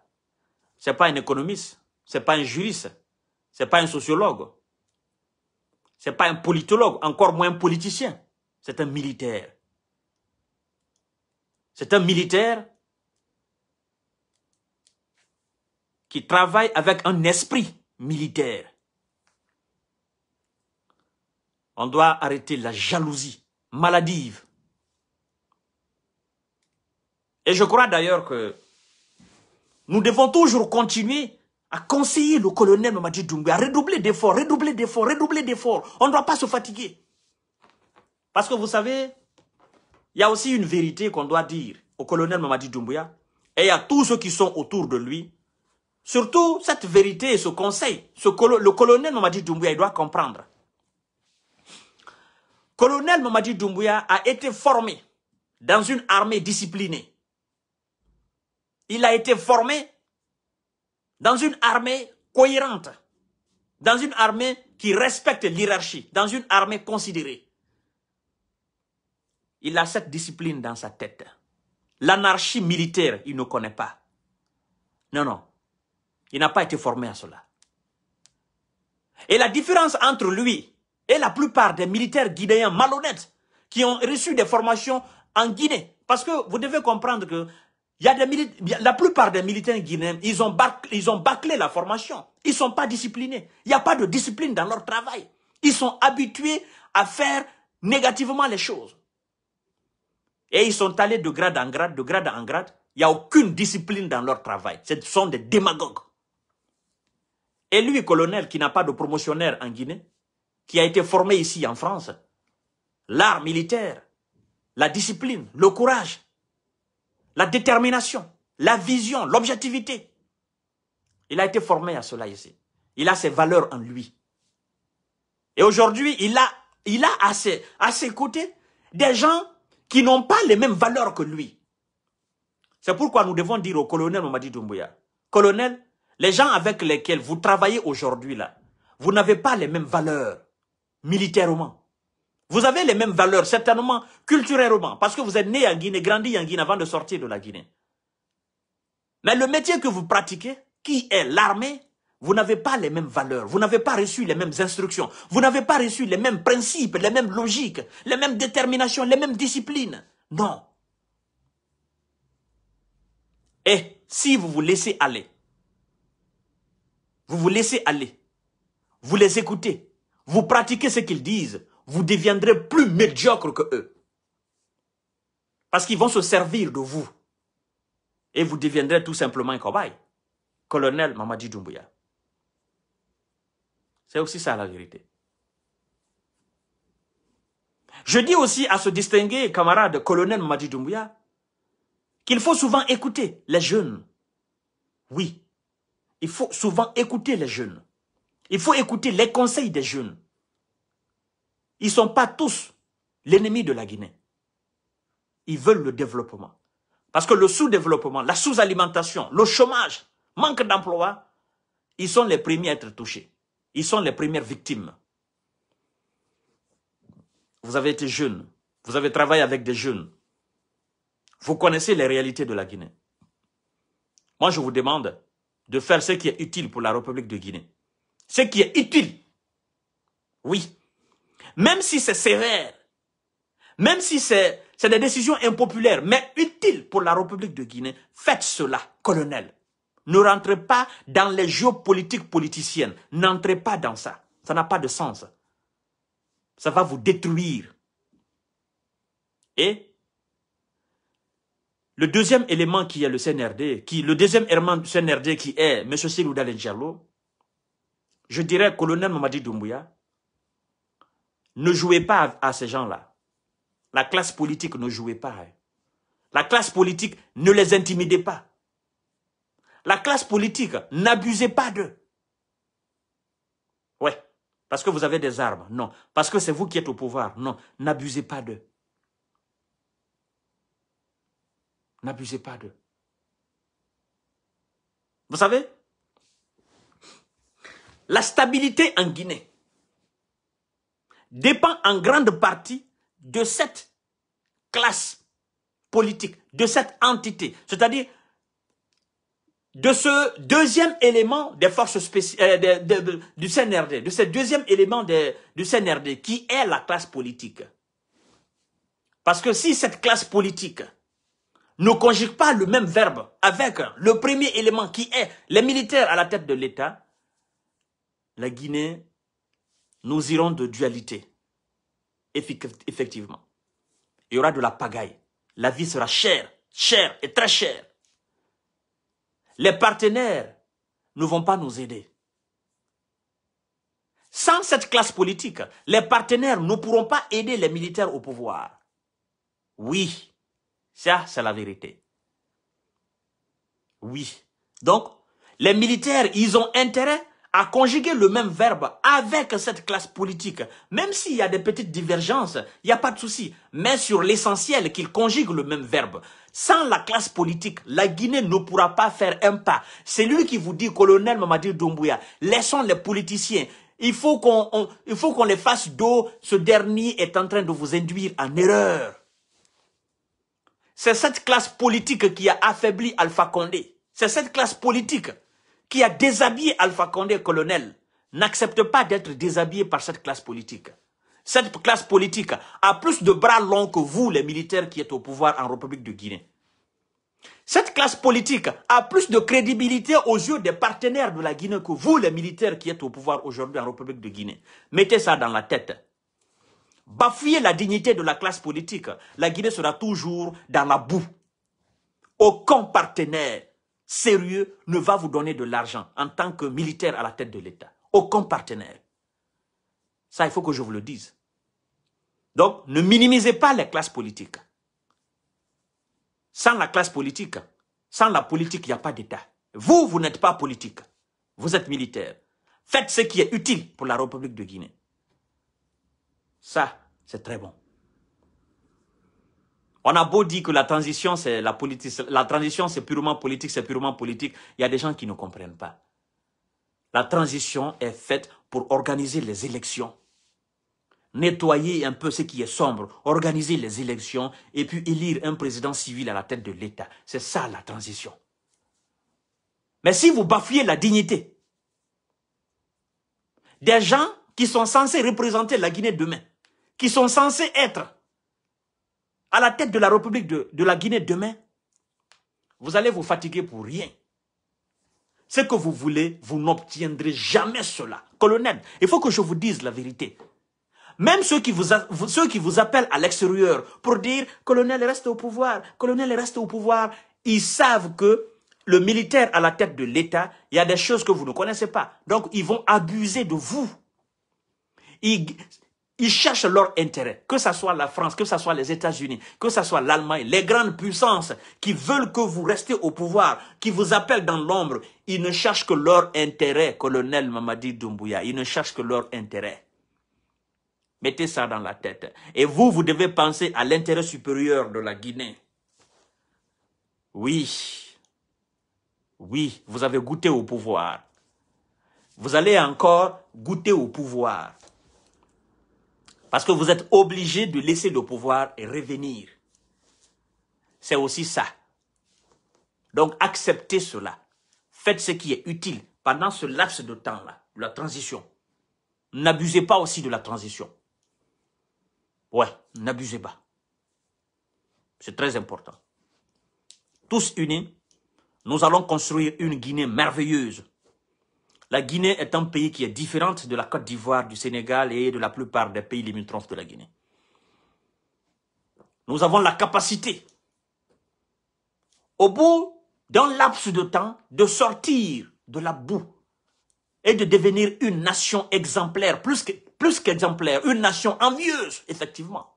n'est pas un économiste, c'est pas un juriste, c'est pas un sociologue, c'est pas un politologue, encore moins un politicien. C'est un militaire. C'est un militaire qui travaille avec un esprit militaire. On doit arrêter la jalousie maladive. Et je crois d'ailleurs que nous devons toujours continuer à conseiller le colonel Mamadi Doumbouya, à redoubler d'efforts, redoubler d'efforts, redoubler d'efforts. On ne doit pas se fatiguer. Parce que vous savez, il y a aussi une vérité qu'on doit dire au colonel Mamadi Doumbouya hein, et à tous ceux qui sont autour de lui. Surtout cette vérité et ce conseil, le colonel Mamadi Doumbouya il doit comprendre. Colonel Mamadi Doumbouya a été formé dans une armée disciplinée. Il a été formé dans une armée cohérente, dans une armée qui respecte l'hierarchie, dans une armée considérée. Il a cette discipline dans sa tête. L'anarchie militaire, il ne connaît pas. Non, non. Il n'a pas été formé à cela. Et la différence entre lui et la plupart des militaires guinéens malhonnêtes qui ont reçu des formations en Guinée, parce que vous devez comprendre que la plupart des militaires guinéens, ils ont, ils ont bâclé la formation. Ils ne sont pas disciplinés. Il n'y a pas de discipline dans leur travail. Ils sont habitués à faire négativement les choses. Et ils sont allés de grade en grade, de grade en grade. Il n'y a aucune discipline dans leur travail. Ce sont des démagogues. Et lui, colonel, qui n'a pas de promotionnaire en Guinée, qui a été formé ici en France, l'art militaire, la discipline, le courage, la détermination, la vision, l'objectivité. Il a été formé à cela ici. Il a ses valeurs en lui. Et aujourd'hui, il a, il a à ses, côtés des gens qui n'ont pas les mêmes valeurs que lui. C'est pourquoi nous devons dire au colonel Mamadi Doumbouya, colonel, les gens avec lesquels vous travaillez aujourd'hui là, vous n'avez pas les mêmes valeurs militairement. Vous avez les mêmes valeurs, certainement, culturellement, parce que vous êtes né en Guinée, grandi en Guinée avant de sortir de la Guinée. Mais le métier que vous pratiquez, qui est l'armée, vous n'avez pas les mêmes valeurs, vous n'avez pas reçu les mêmes instructions, vous n'avez pas reçu les mêmes principes, les mêmes logiques, les mêmes déterminations, les mêmes disciplines. Non. Et si vous vous laissez aller, vous vous laissez aller, vous les écoutez, vous pratiquez ce qu'ils disent, vous deviendrez plus médiocre que eux. Parce qu'ils vont se servir de vous. Et vous deviendrez tout simplement un cobaye. Colonel Mamadi Doumbouya. C'est aussi ça la vérité. Je dis aussi à ce distingué camarade colonel Mamadi Doumbouya, qu'il faut souvent écouter les jeunes. Oui, il faut souvent écouter les jeunes. Il faut écouter les conseils des jeunes. Ils ne sont pas tous l'ennemi de la Guinée. Ils veulent le développement. Parce que le sous-développement, la sous-alimentation, le chômage, manque d'emploi, ils sont les premiers à être touchés. Ils sont les premières victimes. Vous avez été jeune, vous avez travaillé avec des jeunes. Vous connaissez les réalités de la Guinée. Moi, je vous demande de faire ce qui est utile pour la République de Guinée. Ce qui est utile. Oui, même si c'est sévère, même si c'est des décisions impopulaires, mais utiles pour la République de Guinée, faites cela, colonel. Ne rentrez pas dans les géopolitiques politiciennes. N'entrez pas dans ça. Ça n'a pas de sens. Ça va vous détruire. Et le deuxième élément qui est le CNRD, qui, le deuxième élément du CNRD qui est M. Silou Diallo, je dirais colonel Mamadi Doumbouya, ne jouez pas à ces gens-là. La classe politique ne jouez pas. Hein. La classe politique ne les intimidez pas. La classe politique, n'abusez pas d'eux. Ouais, parce que vous avez des armes, non. Parce que c'est vous qui êtes au pouvoir, non. N'abusez pas d'eux. N'abusez pas d'eux. Vous savez, la stabilité en Guinée, dépend en grande partie de cette classe politique, de cette entité, c'est-à-dire de ce deuxième élément des forces spéciales, euh, du CNRD, de ce deuxième élément du CNRD, qui est la classe politique. Parce que si cette classe politique ne conjugue pas le même verbe avec le premier élément qui est les militaires à la tête de l'État, la Guinée nous irons de dualité. Effectivement. Il y aura de la pagaille. La vie sera chère, chère et très chère. Les partenaires ne vont pas nous aider. Sans cette classe politique, les partenaires ne pourront pas aider les militaires au pouvoir. Oui, ça c'est la vérité. Oui. Donc, les militaires, ils ont intérêt à conjuguer le même verbe avec cette classe politique. Même s'il y a des petites divergences, il n'y a pas de souci. Mais sur l'essentiel, qu'il conjugue le même verbe. Sans la classe politique, la Guinée ne pourra pas faire un pas. C'est lui qui vous dit, colonel Mamadi Doumbouya, laissons les politiciens. Il faut qu'on il faut qu'on les fasse dos. Ce dernier est en train de vous induire en erreur. C'est cette classe politique qui a affaibli Alpha Condé. C'est cette classe politique qui a déshabillé Alpha Condé colonel, n'accepte pas d'être déshabillé par cette classe politique. Cette classe politique a plus de bras longs que vous, les militaires qui êtes au pouvoir en République de Guinée. Cette classe politique a plus de crédibilité aux yeux des partenaires de la Guinée que vous, les militaires qui êtes au pouvoir aujourd'hui en République de Guinée. Mettez ça dans la tête. Bafouillez la dignité de la classe politique. La Guinée sera toujours dans la boue. Aucun partenaire sérieux ne va vous donner de l'argent en tant que militaire à la tête de l'État. Aucun partenaire. Ça, il faut que je vous le dise. Donc, ne minimisez pas les classes politiques. Sans la classe politique, sans la politique, il n'y a pas d'État. Vous, vous n'êtes pas politique. Vous êtes militaire. Faites ce qui est utile pour la République de Guinée. Ça, c'est très bon. On a beau dire que la transition, c'est la politique, la transition, c'est purement politique, c'est purement politique. Il y a des gens qui ne comprennent pas. La transition est faite pour organiser les élections. Nettoyer un peu ce qui est sombre, organiser les élections et puis élire un président civil à la tête de l'État. C'est ça la transition. Mais si vous bafouillez la dignité des gens qui sont censés représenter la Guinée demain, qui sont censés être à la tête de la République de, la Guinée demain, vous allez vous fatiguer pour rien. Ce que vous voulez, vous n'obtiendrez jamais cela. Colonel, il faut que je vous dise la vérité. Même ceux qui vous, ceux qui vous appellent à l'extérieur pour dire « Colonel, reste au pouvoir, colonel, reste au pouvoir », ils savent que le militaire à la tête de l'État, il y a des choses que vous ne connaissez pas. Donc, ils vont abuser de vous. Ils, ils cherchent leur intérêt, que ce soit la France, que ce soit les États-Unis, que ce soit l'Allemagne, les grandes puissances qui veulent que vous restez au pouvoir, qui vous appellent dans l'ombre, ils ne cherchent que leur intérêt, colonel Mamadi Doumbouya, ils ne cherchent que leur intérêt. Mettez ça dans la tête. Et vous, vous devez penser à l'intérêt supérieur de la Guinée. Oui, oui, vous avez goûté au pouvoir. Vous allez encore goûter au pouvoir. Parce que vous êtes obligé de laisser le pouvoir et revenir. C'est aussi ça. Donc acceptez cela. Faites ce qui est utile pendant ce laps de temps-là, la transition. N'abusez pas aussi de la transition. Ouais, n'abusez pas. C'est très important. Tous unis, nous allons construire une Guinée merveilleuse la Guinée est un pays qui est différent de la Côte d'Ivoire, du Sénégal et de la plupart des pays limitrophes de la Guinée. Nous avons la capacité, au bout d'un laps de temps, de sortir de la boue et de devenir une nation exemplaire, plus qu'exemplaire, plus une nation envieuse, effectivement.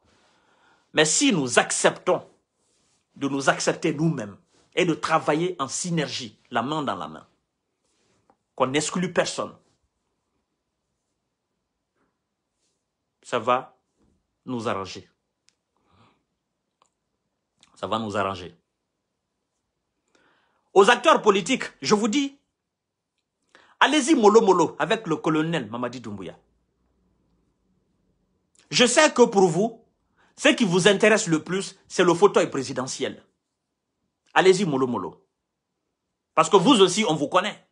Mais si nous acceptons de nous accepter nous-mêmes et de travailler en synergie, la main dans la main, qu'on n'exclut personne. Ça va nous arranger. Ça va nous arranger. Aux acteurs politiques, je vous dis, allez-y mollo mollo avec le colonel Mamadi Doumbouya. Je sais que pour vous, ce qui vous intéresse le plus, c'est le fauteuil présidentiel. Allez-y mollo mollo. Parce que vous aussi, on vous connaît.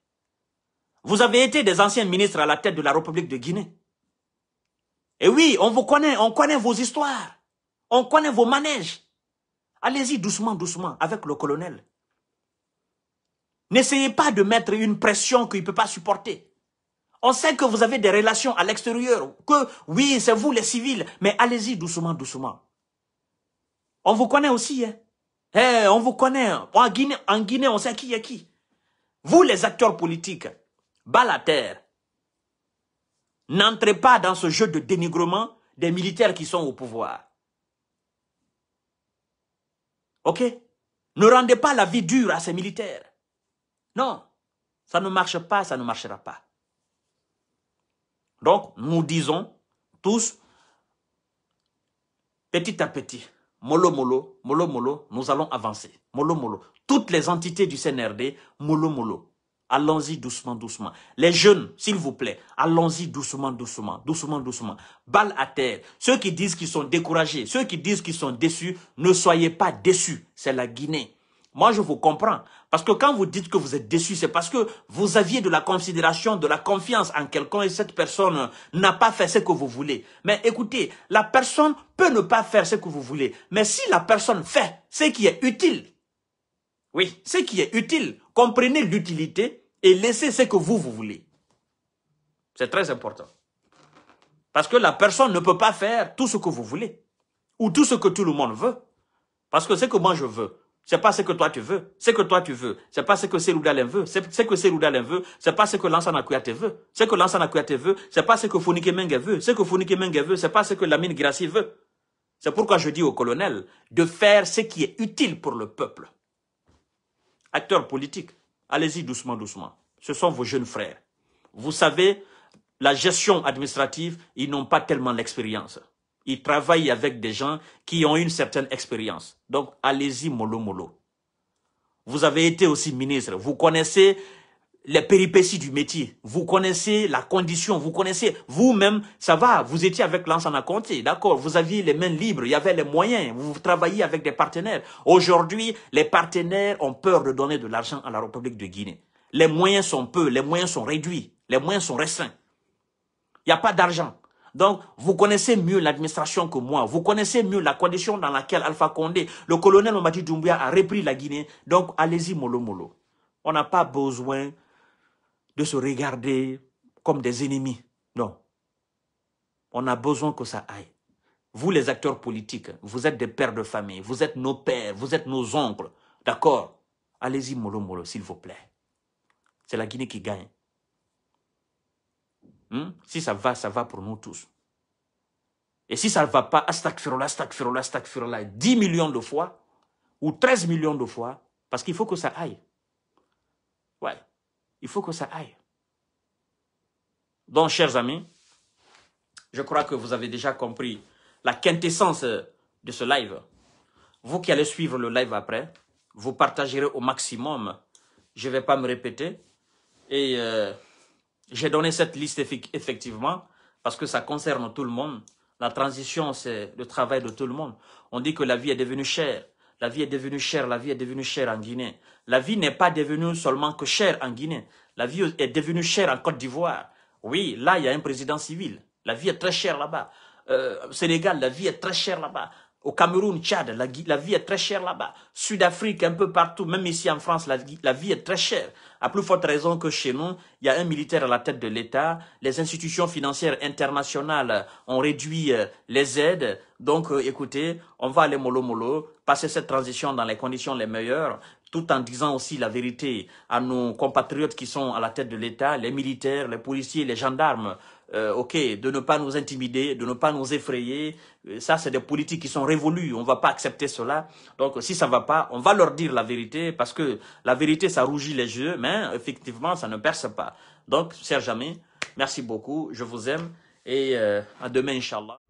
Vous avez été des anciens ministres à la tête de la République de Guinée. Et oui, on vous connaît, on connaît vos histoires. On connaît vos manèges. Allez-y doucement, doucement, avec le colonel. N'essayez pas de mettre une pression qu'il ne peut pas supporter. On sait que vous avez des relations à l'extérieur, que oui, c'est vous les civils, mais allez-y doucement, doucement. On vous connaît aussi, hein. Eh, on vous connaît. En Guinée, en Guinée, on sait qui est qui. Vous, les acteurs politiques, Bas la terre. N'entrez pas dans ce jeu de dénigrement des militaires qui sont au pouvoir. Ok Ne rendez pas la vie dure à ces militaires. Non, ça ne marche pas, ça ne marchera pas. Donc, nous disons tous, petit à petit, mollo mollo, mollo mollo, nous allons avancer. Mollo mollo. Toutes les entités du CNRD, mollo mollo. Allons-y doucement, doucement. Les jeunes, s'il vous plaît, allons-y doucement, doucement, doucement, doucement. Balle à terre. Ceux qui disent qu'ils sont découragés, ceux qui disent qu'ils sont déçus, ne soyez pas déçus. C'est la Guinée. Moi, je vous comprends. Parce que quand vous dites que vous êtes déçus, c'est parce que vous aviez de la considération, de la confiance en quelqu'un et cette personne n'a pas fait ce que vous voulez. Mais écoutez, la personne peut ne pas faire ce que vous voulez. Mais si la personne fait ce qui est utile, oui, ce qui est utile, comprenez l'utilité, et laissez ce que vous, vous voulez. C'est très important. Parce que la personne ne peut pas faire tout ce que vous voulez ou tout ce que tout le monde veut. Parce que ce que moi je veux, c'est pas ce que toi tu veux. Ce que toi tu veux, c'est pas ce que Seloudalem veut. ce que Seloudalem veut, c'est pas ce que Lansana Kouyaté veut. Ce que Lansana Kouyaté veut, c'est pas ce que Founike Mengue veut. Ce que Founike Mengue veut, c'est pas ce que Lamine Grassi veut. C'est pourquoi je dis au colonel de faire ce qui est utile pour le peuple. Acteur politique, Allez-y doucement, doucement. Ce sont vos jeunes frères. Vous savez, la gestion administrative, ils n'ont pas tellement l'expérience. Ils travaillent avec des gens qui ont une certaine expérience. Donc, allez-y mollo mollo. Vous avez été aussi ministre. Vous connaissez les péripéties du métier. Vous connaissez la condition, vous connaissez vous-même, ça va, vous étiez avec l'Ancien Conté, d'accord, vous aviez les mains libres, il y avait les moyens, vous travaillez avec des partenaires. Aujourd'hui, les partenaires ont peur de donner de l'argent à la République de Guinée. Les moyens sont peu, les moyens sont réduits, les moyens sont restreints. Il n'y a pas d'argent. Donc, vous connaissez mieux l'administration que moi. Vous connaissez mieux la condition dans laquelle Alpha Condé, le colonel Mamadi Doumbouya a repris la Guinée. Donc, allez-y, molo, On n'a pas besoin de se regarder comme des ennemis. Non. On a besoin que ça aille. Vous, les acteurs politiques, vous êtes des pères de famille, vous êtes nos pères, vous êtes nos oncles. D'accord Allez-y, molo, mollo, s'il vous plaît. C'est la Guinée qui gagne. Hmm? Si ça va, ça va pour nous tous. Et si ça ne va pas, stack 10 millions de fois ou 13 millions de fois, parce qu'il faut que ça aille. Il faut que ça aille. Donc, chers amis, je crois que vous avez déjà compris la quintessence de ce live. Vous qui allez suivre le live après, vous partagerez au maximum. Je ne vais pas me répéter. Et euh, j'ai donné cette liste effectivement parce que ça concerne tout le monde. La transition, c'est le travail de tout le monde. On dit que la vie est devenue chère. La vie est devenue chère, la vie est devenue chère en Guinée. La vie n'est pas devenue seulement que chère en Guinée. La vie est devenue chère en Côte d'Ivoire. Oui, là, il y a un président civil. La vie est très chère là-bas. Euh, Sénégal, la vie est très chère là-bas. Au Cameroun, Tchad, la, vie est très chère là-bas. Sud-Afrique, un peu partout, même ici en France, la, vie est très chère. À plus forte raison que chez nous, il y a un militaire à la tête de l'État. Les institutions financières internationales ont réduit euh, les aides. Donc, euh, écoutez, on va aller mollo mollo, passer cette transition dans les conditions les meilleures, tout en disant aussi la vérité à nos compatriotes qui sont à la tête de l'État, les militaires, les policiers, les gendarmes, euh, ok, de ne pas nous intimider, de ne pas nous effrayer. Euh, ça, c'est des politiques qui sont révolues. On ne va pas accepter cela. Donc, si ça ne va pas, on va leur dire la vérité parce que la vérité, ça rougit les yeux, mais effectivement, ça ne perce pas. Donc, Serge Jamais, merci beaucoup. Je vous aime et euh, à demain, Inch'Allah.